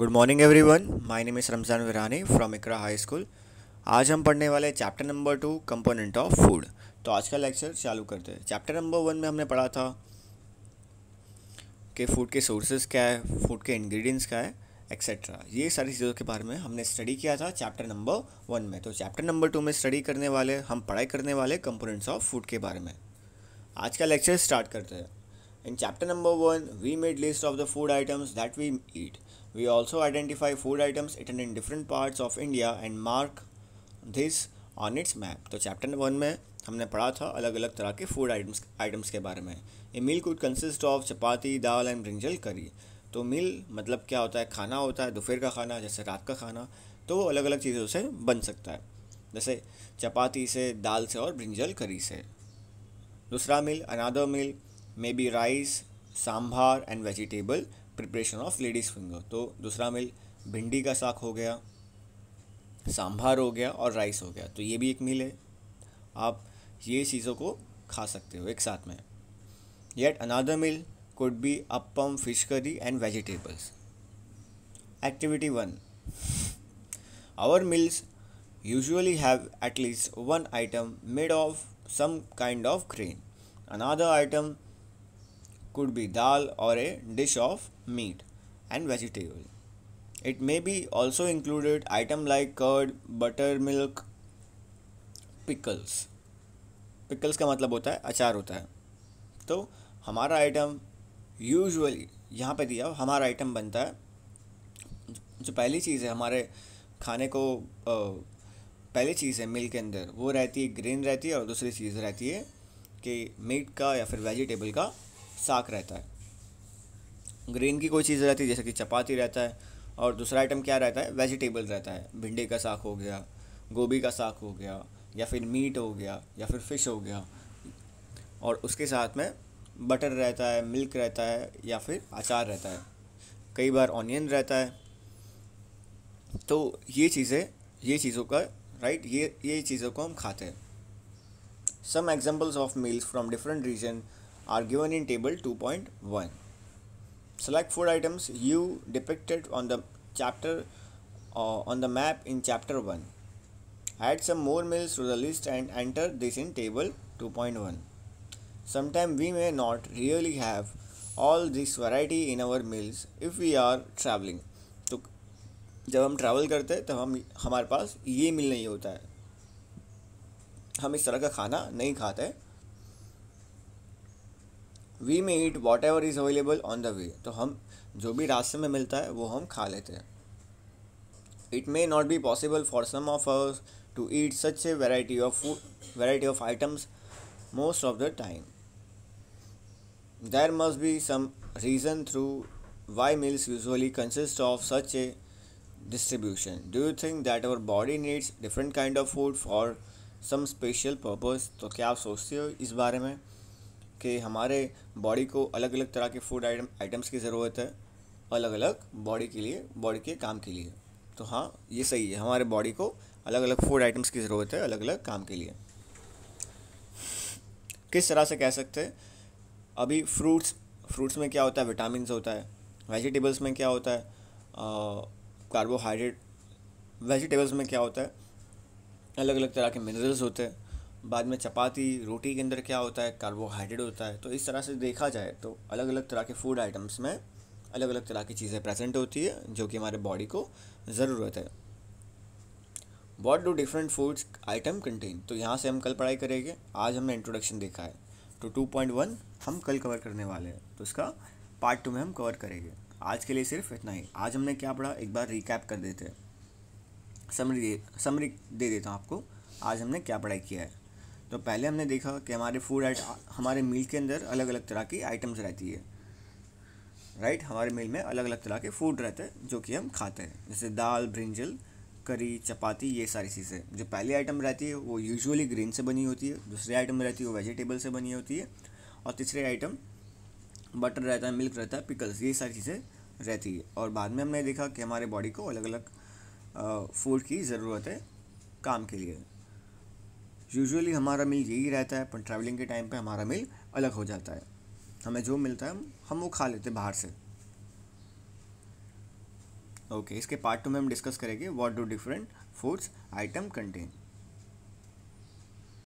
Good morning everyone my name is Ramzan Virani from Iqra high school आज हम पढ़ने वाले chapter number two component of food तो आज का लेक्चर चालू करते हैं चैप्टर नंबर वन में हमने पढ़ा था कि फूड के सोर्सेज क्या है फूड के इंग्रेडिएंट्स क्या है एक्सेट्रा ये सारी चीज़ों के बारे में हमने स्टडी किया था चैप्टर नंबर वन में तो चैप्टर नंबर टू में स्टडी करने वाले हम पढ़ाई करने वाले कंपोनेंट्स ऑफ फूड के बारे में आज का लेक्चर स्टार्ट करते हैं in chapter number one we made list of the food items that we eat We also identify food items eaten in different parts of India and mark this on its map. तो chapter one में हमने पढ़ा था अलग अलग तरह के food items items के बारे में a meal could consist of chapati dal and brinjal curry तो मील मतलब क्या होता है खाना होता है दोपहर का खाना जैसे रात का खाना तो वो अलग अलग चीज़ों से बन सकता है जैसे चपाती से दाल से और ब्रिंजल करी से दूसरा meal another meal may be rice sambar and vegetable preparation of ladies finger तो दूसरा मील भिंडी का साग हो गया सांभार हो गया और राइस हो गया तो ये भी एक मील है आप ये चीज़ों को खा सकते हो एक साथ में yet another meal could be appam fish curry and vegetables activity one our meals usually have at least one item made of some kind of grain another item could be dal or a dish of meat and vegetable. It may be also included item like curd, buttermilk, pickles pickles का मतलब होता है अचार होता है तो हमारा item usually यहाँ पे दिया हमारा आइटम बनता है जो पहली चीज़ है हमारे खाने को पहली चीज़ है मिल के अंदर वो रहती है ग्रीन रहती है और दूसरी चीज़ रहती है कि मीट का या फिर वेजिटेबल का साग रहता है ग्रीन की कोई चीज़ रहती है जैसे कि चपाती रहता है और दूसरा आइटम क्या रहता है वेजिटेबल रहता है भिंडी का साग हो गया गोभी का साग हो गया या फिर मीट हो गया या फिर फिश हो गया और उसके साथ में बटर रहता है मिल्क रहता है या फिर अचार रहता है कई बार ऑनियन रहता है तो ये चीज़ें ये चीज़ों का राइट ये ये चीज़ों को हम खाते हैं some examples of meals from different region are given in table 2.1. Select four items you depicted on the chapter uh, on the map in chapter 1. Add some more mills to the list and enter this in table 2.1. sometime we may not really have all this variety in our mills if we are traveling. जब हम travel करते हैं तो हम हमारे पास ये मिल नहीं होता है हम इस तरह का खाना नहीं खाते हैं we may eat whatever is available on the way तो हम जो भी रास्ते में मिलता है वो हम खा लेते हैं it may not be possible for some of ours to eat such a variety of food variety of items most of the time there must be some reason through why meals usually consist of such a distribution do you think that our body needs different kind of food for some special purpose तो क्या आप सोचते हो इस बारे में कि हमारे बॉडी को अलग अलग तरह के फूड आइटम आइटम्स की ज़रूरत है अलग अलग बॉडी के लिए बॉडी के काम के लिए तो हाँ ये सही है हमारे बॉडी को अलग अलग फूड आइटम्स की ज़रूरत है अलग अलग काम के लिए किस तरह से कह सकते हैं अभी फ्रूट्स फ्रूट्स में क्या होता है विटामिन होता है वेजिटेबल्स में क्या होता है कार्बोहाइड्रेट वेजिटेबल्स में क्या होता है अलग अलग तरह के मिनरल्स होते हैं बाद में चपाती रोटी के अंदर क्या होता है कार्बोहाइड्रेट होता है तो इस तरह से देखा जाए तो अलग अलग तरह के फूड आइटम्स में अलग अलग तरह की चीज़ें प्रेजेंट होती है जो कि हमारे बॉडी को ज़रूरत है what do different foods item contain तो यहाँ से हम कल पढ़ाई करेंगे आज हमने इंट्रोडक्शन देखा है तो टू पॉइंट वन हम कल कवर करने वाले हैं तो इसका पार्ट टू में हम कवर करेंगे आज के लिए सिर्फ इतना ही आज हमने क्या पढ़ा एक बार रिकैप कर देते हैं समरी समरी दे देता हूँ आपको आज हमने क्या पढ़ाई किया है तो पहले हमने देखा कि हमारे फूड आइट हमारे मील के अंदर अलग अलग तरह की आइटम्स रहती है राइट हमारे मील में अलग अलग तरह के फूड रहते हैं जो कि हम खाते हैं जैसे दाल ब्रिंजल करी चपाती ये सारी चीज़ें जो पहली आइटम रहती है वो यूजुअली ग्रीन से बनी होती है दूसरी आइटम रहती है वो वेजिटेबल से बनी होती है और तीसरी आइटम बटर रहता है मिल्क रहता है पिकल्स ये सारी चीज़ें रहती है और बाद में हमने देखा कि हमारे बॉडी को अलग अलग फूड की ज़रूरत है काम के लिए यूजुअली हमारा मील यही रहता है पर ट्रैवलिंग के टाइम पे हमारा मील अलग हो जाता है हमें जो मिलता है हम वो खा लेते हैं बाहर से ओके okay, इसके पार्ट टू में हम डिस्कस करेंगे what do different foods item contain